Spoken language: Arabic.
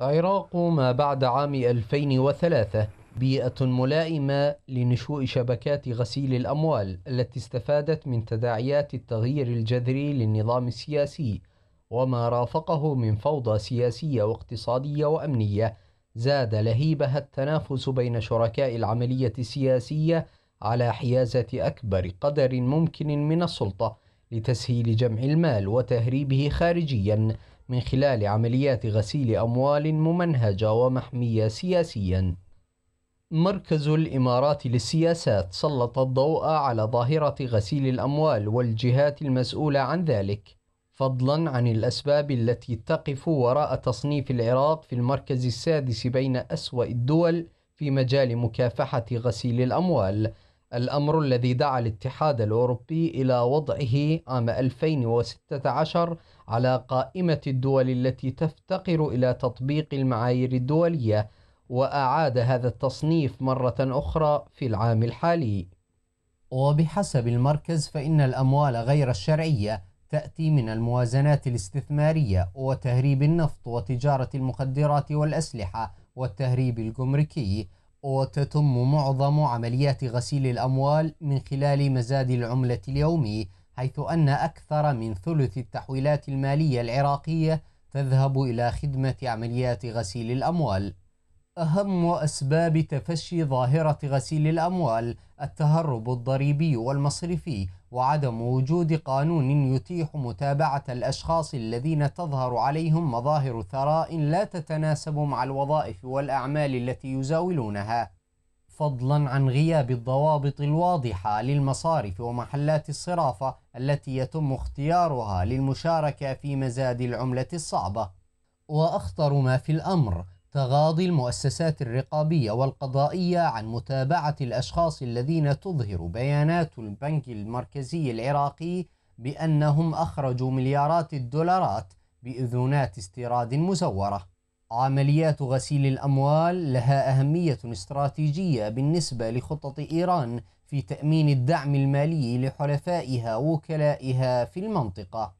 عراق ما بعد عام 2003 بيئة ملائمة لنشوء شبكات غسيل الأموال التي استفادت من تداعيات التغيير الجذري للنظام السياسي وما رافقه من فوضى سياسية واقتصادية وأمنية زاد لهيبها التنافس بين شركاء العملية السياسية على حيازة أكبر قدر ممكن من السلطة لتسهيل جمع المال وتهريبه خارجياً من خلال عمليات غسيل أموال ممنهجة ومحمية سياسياً. مركز الإمارات للسياسات سلط الضوء على ظاهرة غسيل الأموال والجهات المسؤولة عن ذلك، فضلاً عن الأسباب التي تقف وراء تصنيف العراق في المركز السادس بين أسوأ الدول في مجال مكافحة غسيل الأموال. الأمر الذي دعا الاتحاد الأوروبي إلى وضعه عام 2016 على قائمة الدول التي تفتقر إلى تطبيق المعايير الدولية وأعاد هذا التصنيف مرة أخرى في العام الحالي وبحسب المركز فإن الأموال غير الشرعية تأتي من الموازنات الاستثمارية وتهريب النفط وتجارة المخدرات والأسلحة والتهريب الجمركي وتتم معظم عمليات غسيل الأموال من خلال مزاد العملة اليومي حيث أن أكثر من ثلث التحويلات المالية العراقية تذهب إلى خدمة عمليات غسيل الأموال أهم أسباب تفشي ظاهرة غسيل الأموال التهرب الضريبي والمصرفي وعدم وجود قانون يتيح متابعة الأشخاص الذين تظهر عليهم مظاهر ثراء لا تتناسب مع الوظائف والأعمال التي يزاولونها فضلا عن غياب الضوابط الواضحة للمصارف ومحلات الصرافة التي يتم اختيارها للمشاركة في مزاد العملة الصعبة وأخطر ما في الأمر تغاضي المؤسسات الرقابية والقضائية عن متابعة الأشخاص الذين تظهر بيانات البنك المركزي العراقي بأنهم أخرجوا مليارات الدولارات بإذونات استيراد مزورة. عمليات غسيل الأموال لها أهمية استراتيجية بالنسبة لخطط إيران في تأمين الدعم المالي لحلفائها وكلائها في المنطقة.